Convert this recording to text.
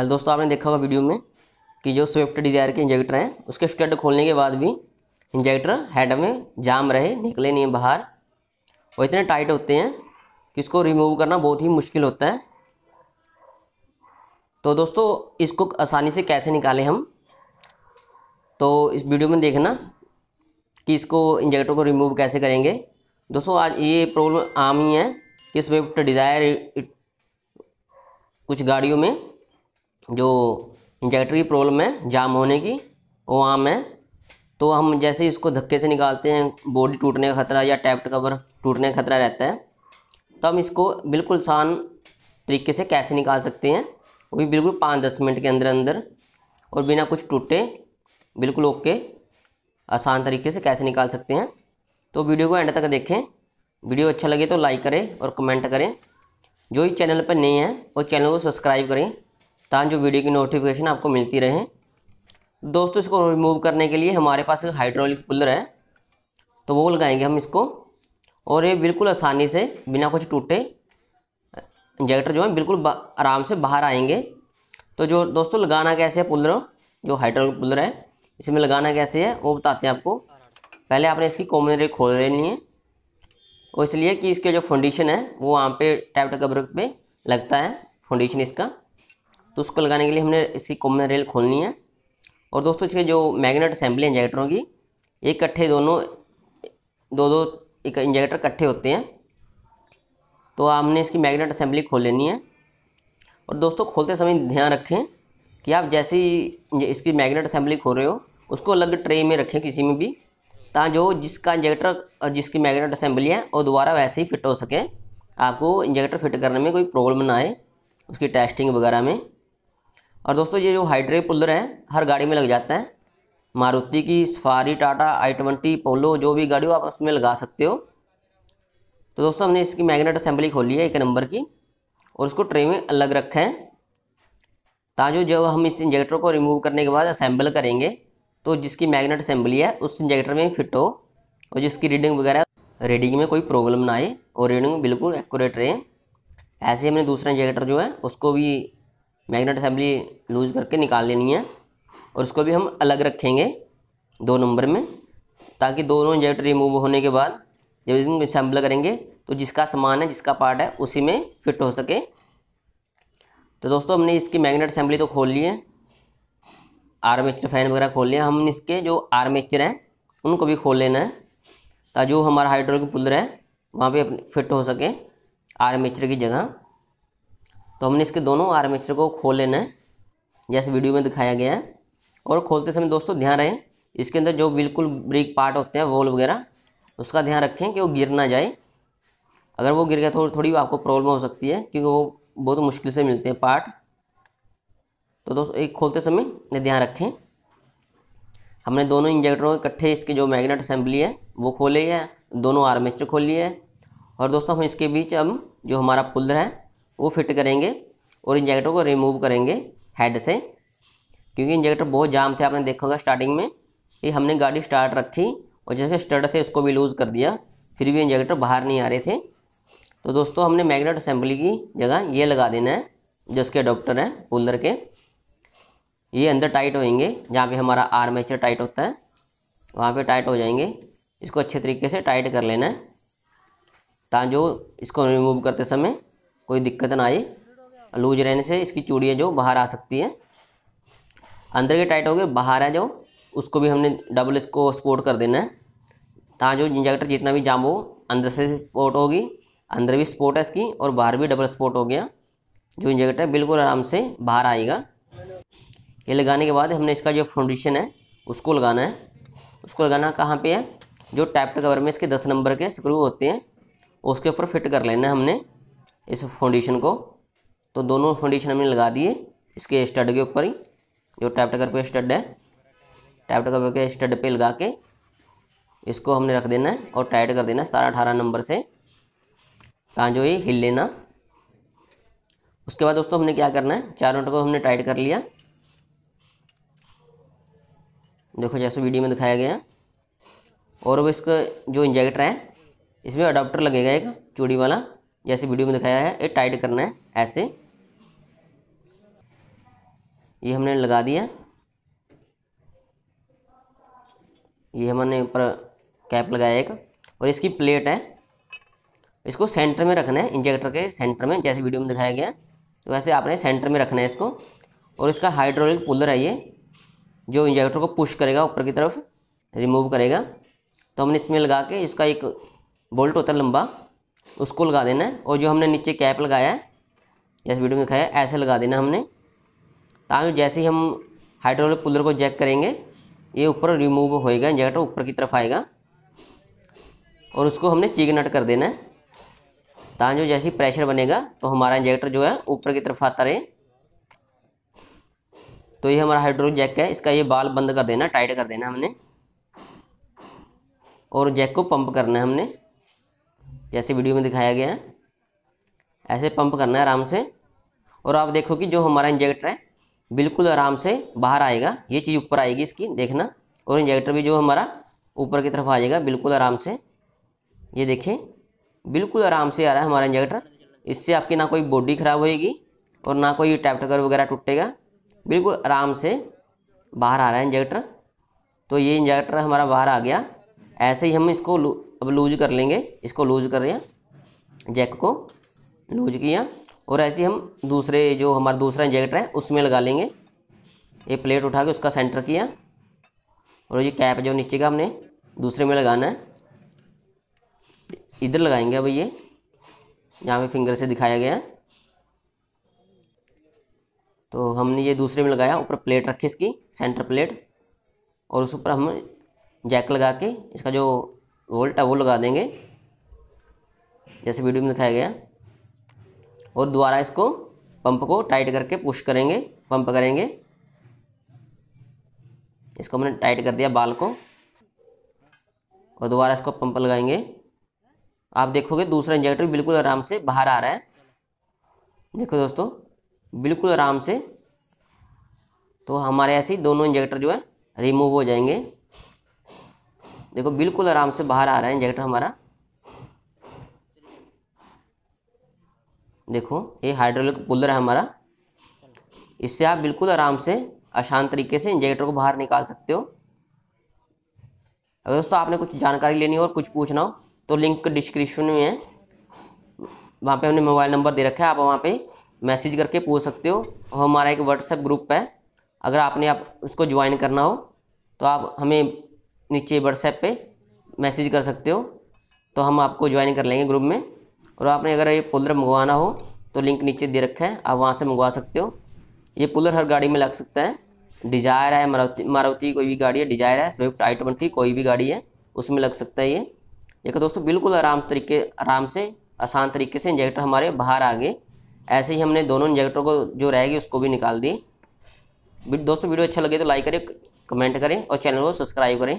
hello दोस्तों आपने देखा होगा वीडियो में कि जो स्विफ्ट डिजायर के इंजेक्टर हैं उसके स्टड खोलने के बाद भी इंजेक्टर हेड में जाम रहे निकले नहीं बाहर और इतने टाइट होते हैं कि इसको रिमूव करना बहुत ही मुश्किल होता है तो दोस्तों इसको आसानी से कैसे निकालें हम तो इस वीडियो में देखना कि इसको इंजेक्टर को रिमूव कैसे करेंगे दोस्तों आज ये प्रॉब्लम आम ही है कि स्विफ्ट डिज़ायर कुछ गाड़ियों में जो इंजेक्टर की प्रॉब्लम है जाम होने की वो आम है तो हम जैसे इसको धक्के से निकालते हैं बॉडी टूटने का खतरा या टैप्ट कवर टूटने का खतरा रहता है तो हम इसको बिल्कुल आसान तरीके से कैसे निकाल सकते हैं वो भी बिल्कुल पाँच दस मिनट के अंदर अंदर और बिना कुछ टूटे बिल्कुल ओके आसान तरीके से कैसे निकाल सकते हैं तो वीडियो को एंड तक देखें वीडियो अच्छा लगे तो लाइक करें और कमेंट करें जो इस चैनल पर नए हैं वो चैनल को सब्सक्राइब करें ताकि जो वीडियो की नोटिफिकेशन आपको मिलती रहे दोस्तों इसको रिमूव करने के लिए हमारे पास एक हाइड्रोलिक पुलर है तो वो लगाएंगे हम इसको और ये बिल्कुल आसानी से बिना कुछ टूटे इंजेक्टर जो है बिल्कुल आराम से बाहर आएंगे तो जो दोस्तों लगाना कैसे है पुलर जो हाइड्रोलिक पुलर है इसमें लगाना कैसे है वो बताते हैं आपको पहले आपने इसकी कॉमन रेट खोल लेनी है और इसलिए कि इसके जो फाउंडेशन है वो वहाँ पे टैप्ट कब्र पे लगता है फाउंडेशन इसका तो उसको लगाने के लिए हमने इसी कॉमन रेल खोलनी है और दोस्तों इसके जो मैग्नेट असेंबली इंजेक्टरों की एक कट्ठे दोनों दो दो एक इंजेक्टर कट्ठे होते हैं तो हमने इसकी मैग्नेट असेंबली खोल लेनी है और दोस्तों खोलते समय ध्यान रखें कि आप जैसे ही इसकी मैग्नेट असेंबली खोल रहे हो उसको अलग ट्रे में रखें किसी में भी ताकि जो जिसका इंजेक्टर और जिसकी मैग्नेट असेंबली है वो दोबारा वैसे ही फिट हो सके आपको इंजेक्टर फिट करने में कोई प्रॉब्लम ना आए उसकी टेस्टिंग वगैरह में और दोस्तों ये जो हाइड्रे पुलर हैं हर गाड़ी में लग जाते हैं मारुति की Safari Tata i twenty Polo जो भी गाड़ी हो आप उसमें लगा सकते हो तो दोस्तों हमने इसकी मैग्नेट असेंबली खोली है एक नंबर की और उसको ट्रे में अलग रखे हैं ताकि जब हम इस इंजेक्टर को रिमूव करने के बाद असेंबल करेंगे तो जिसकी मैग्नेट असेंबली है उस इंजेक्टर में फिट हो और जिसकी रीडिंग वगैरह रीडिंग में कोई प्रॉब्लम ना आए और रीडिंग बिल्कुल एक्यूरेट रहे ऐसे हमने दूसरा इंजेक्टर जो है उसको भी मैग्नेट असेंबली लूज करके निकाल लेनी है और उसको भी हम अलग रखेंगे दो नंबर में ताकि दोनों इंजेक्टर रिमूव होने के बाद जब इसमें असेंबल करेंगे तो जिसका सामान है जिसका पार्ट है उसी में फिट हो सके तो दोस्तों हमने इसकी मैग्नेट असेंबली तो खोल ली है आर्मेचर फैन वगैरह खोल लिया हमने इसके जो आर्मेचर हैं उनको भी खोल लेना है ताकि जो हमारा हाइड्रोलिक पुलर है वहाँ पर फिट हो सके आर्मेचर की जगह तो हमने इसके दोनों आर्मेचर को खोल लेना है जैसे वीडियो में दिखाया गया है और खोलते समय दोस्तों ध्यान रहे इसके अंदर जो बिल्कुल ब्रिक पार्ट होते हैं वोल वगैरह उसका ध्यान रखें कि वो गिर ना जाए अगर वो गिर गया तो थोड़ी आपको प्रॉब्लम हो सकती है क्योंकि वो बहुत मुश्किल से मिलते हैं पार्ट तो दोस्तों एक खोलते समय ध्यान रखें हमने दोनों इंजेक्टरों के इकट्ठे इसके जो मैग्नेट असेंबली है वो खोले है दोनों आर्मेचर लिए है और दोस्तों हम इसके बीच अब जो हमारा पुलर है वो फिट करेंगे और इंजेक्टर को रिमूव करेंगे हेड से क्योंकि इंजेक्टर बहुत जाम थे आपने देखा होगा स्टार्टिंग में कि हमने गाड़ी स्टार्ट रखी और जैसे स्टड थे उसको भी लूज़ कर दिया फिर भी इंजेक्टर बाहर नहीं आ रहे थे तो दोस्तों हमने मैग्नेट असेंबली की जगह ये लगा देना है जो उसके अडोप्टर हैं कूलर के ये अंदर टाइट होएंगे जहाँ पे हमारा आर्मेचर टाइट होता है वहाँ पे टाइट हो जाएंगे इसको अच्छे तरीके से टाइट कर लेना है ताकि इसको रिमूव करते समय कोई दिक्कत ना आए लूज रहने से इसकी चूड़ियाँ जो बाहर आ सकती हैं अंदर के टाइट हो गए बाहर है जो उसको भी हमने डबल इसको सपोर्ट कर देना है ताँ जो इंजेक्टर जितना भी जाम हो अंदर से सपोर्ट होगी अंदर भी सपोर्ट है इसकी और बाहर भी डबल सपोर्ट हो गया जो इंजेक्टर बिल्कुल आराम से बाहर आएगा ये लगाने के बाद हमने इसका जो फाउंडेशन है उसको लगाना है उसको लगाना कहाँ पे है जो टैप्ट कवर में इसके दस नंबर के स्क्रू होते हैं उसके ऊपर फिट कर लेना है हमने इस फाउंडेशन को तो दोनों फाउंडेशन हमने लगा दिए इसके स्टड के ऊपर ही जो टैप टकर पे स्टड है टैप टकर के स्टड पे लगा के इसको हमने रख देना है और टाइट कर देना है सतारह अठारह नंबर से ताँ जो ये हिल लेना उसके बाद दोस्तों हमने क्या करना है चार मिनट को हमने टाइट कर लिया देखो जैसे वीडियो में दिखाया गया और अब इसका जो इंजेक्टर है इसमें अडाप्टर लगेगा एक चूड़ी वाला जैसे वीडियो में दिखाया है ये टाइट करना है ऐसे ये हमने लगा दिया ये हमने ऊपर कैप लगाया एक और इसकी प्लेट है इसको सेंटर में रखना है इंजेक्टर के सेंटर में जैसे वीडियो में दिखाया गया तो वैसे आपने सेंटर में रखना है इसको और इसका हाइड्रोलिक पुलर है ये जो इंजेक्टर को पुश करेगा ऊपर की तरफ रिमूव करेगा तो हमने इसमें लगा के इसका एक बोल्ट होता है लंबा उसको लगा देना है और जो हमने नीचे कैप लगाया है जैसे वीडियो में दिखाया ऐसे लगा देना हमने ताकि जैसे ही हम हाइड्रोलिक कूलर को चेक करेंगे ये ऊपर रिमूव होएगा इंजेक्टर ऊपर की तरफ आएगा और उसको हमने चीक नट कर देना है ताकि जो जैसे प्रेशर बनेगा तो हमारा इंजेक्टर जो है ऊपर की तरफ आता रहे तो ये हमारा हाइड्रोलिक जैक है इसका ये बाल बंद कर देना टाइट कर देना हमने और जैक को पंप करना है हमने जैसे वीडियो में दिखाया गया है ऐसे पंप करना है आराम से और आप देखो कि जो हमारा इंजेक्टर है बिल्कुल आराम से बाहर आएगा ये चीज़ ऊपर आएगी इसकी देखना और इंजेक्टर भी जो हमारा ऊपर की तरफ आ जाएगा बिल्कुल आराम से ये देखें बिल्कुल आराम से आ रहा है हमारा इंजेक्टर इससे आपकी ना कोई बॉडी ख़राब होएगी और ना कोई टैप्टर वगैरह टूटेगा बिल्कुल आराम से बाहर आ रहा है इंजेक्टर तो ये इंजेक्टर हमारा बाहर आ गया ऐसे ही हम इसको अब लूज कर लेंगे इसको लूज कर रहे हैं जैक को लूज किया और ऐसे हम दूसरे जो हमारा दूसरा इंजेक्टर है उसमें लगा लेंगे ये प्लेट उठा के उसका सेंटर किया और ये कैप जो नीचे का हमने दूसरे में लगाना है इधर लगाएंगे अब ये जहाँ पे फिंगर से दिखाया गया है तो हमने ये दूसरे में लगाया ऊपर प्लेट रखी इसकी सेंटर प्लेट और उस ऊपर हम जैक लगा के इसका जो वोल्ट वो लगा देंगे जैसे वीडियो में दिखाया गया और दोबारा इसको पंप को टाइट करके पुश करेंगे पंप करेंगे इसको हमने टाइट कर दिया बाल को और दोबारा इसको पंप लगाएंगे आप देखोगे दूसरा इंजेक्टर बिल्कुल आराम से बाहर आ रहा है देखो दोस्तों बिल्कुल आराम से तो हमारे ऐसे ही दोनों इंजेक्टर जो है रिमूव हो जाएंगे देखो बिल्कुल आराम से बाहर आ रहा है इंजेक्टर हमारा देखो ये हाइड्रोलिक पुलर है हमारा इससे आप बिल्कुल आराम से आसान तरीके से इंजेक्टर को बाहर निकाल सकते हो अगर दोस्तों आपने कुछ जानकारी लेनी हो और कुछ पूछना हो तो लिंक डिस्क्रिप्शन में है वहाँ पे हमने मोबाइल नंबर दे रखा है आप वहाँ पे मैसेज करके पूछ सकते हो और हमारा एक व्हाट्सएप ग्रुप है अगर आपने आप उसको ज्वाइन करना हो तो आप हमें नीचे व्हाट्सएप पे मैसेज कर सकते हो तो हम आपको ज्वाइन कर लेंगे ग्रुप में और आपने अगर ये कूलर मंगवाना हो तो लिंक नीचे दे रखा है आप वहाँ से मंगवा सकते हो ये कूलर हर गाड़ी में लग सकता है डिजायर है मारुति मारुति कोई भी गाड़ी है डिजायर है स्विफ्ट आई ट्वेंटी कोई भी गाड़ी है उसमें लग सकता है ये देखो दोस्तों बिल्कुल आराम तरीके आराम से आसान तरीके से इंजेक्टर हमारे बाहर आ गए ऐसे ही हमने दोनों इंजेक्टर को जो रहेगी उसको भी निकाल दिए दोस्तों वीडियो अच्छा लगे तो लाइक करें कमेंट करें और चैनल को सब्सक्राइब करें